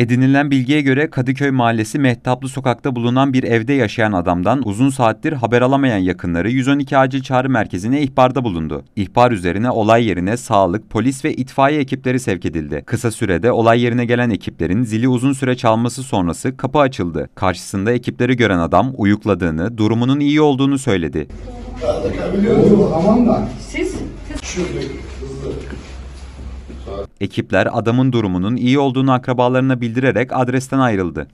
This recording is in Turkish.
Edinilen bilgiye göre Kadıköy Mahallesi Mehtaplı Sokak'ta bulunan bir evde yaşayan adamdan uzun saattir haber alamayan yakınları 112 Acil Çağrı Merkezi'ne ihbarda bulundu. İhbar üzerine olay yerine sağlık, polis ve itfaiye ekipleri sevk edildi. Kısa sürede olay yerine gelen ekiplerin zili uzun süre çalması sonrası kapı açıldı. Karşısında ekipleri gören adam uyukladığını, durumunun iyi olduğunu söyledi. Siz? Şurada, Ekipler adamın durumunun iyi olduğunu akrabalarına bildirerek adresten ayrıldı.